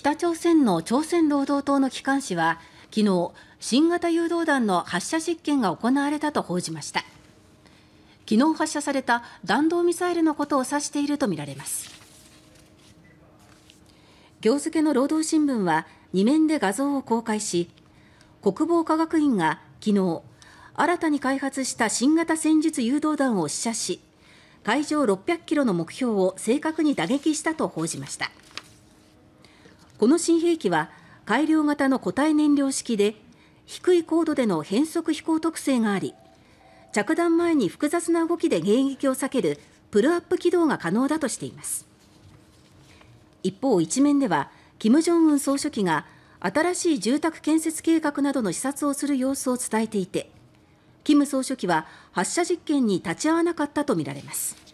北朝鮮の朝鮮労働党の機関紙は昨日、新型誘導弾の発射実験が行われたと報じました。昨日発射された弾道ミサイルのことを指しているとみられます。今日付の労働新聞は2面で画像を公開し国防科学院が昨日新たに開発した新型戦術誘導弾を試射し海上6 0 0キロの目標を正確に打撃したと報じました。この新兵器は改良型の固体燃料式で低い高度での変則飛行特性があり着弾前に複雑な動きで迎撃を避けるプルアップ軌道が可能だとしています一方一面では金正恩総書記が新しい住宅建設計画などの視察をする様子を伝えていて金総書記は発射実験に立ち会わなかったとみられます。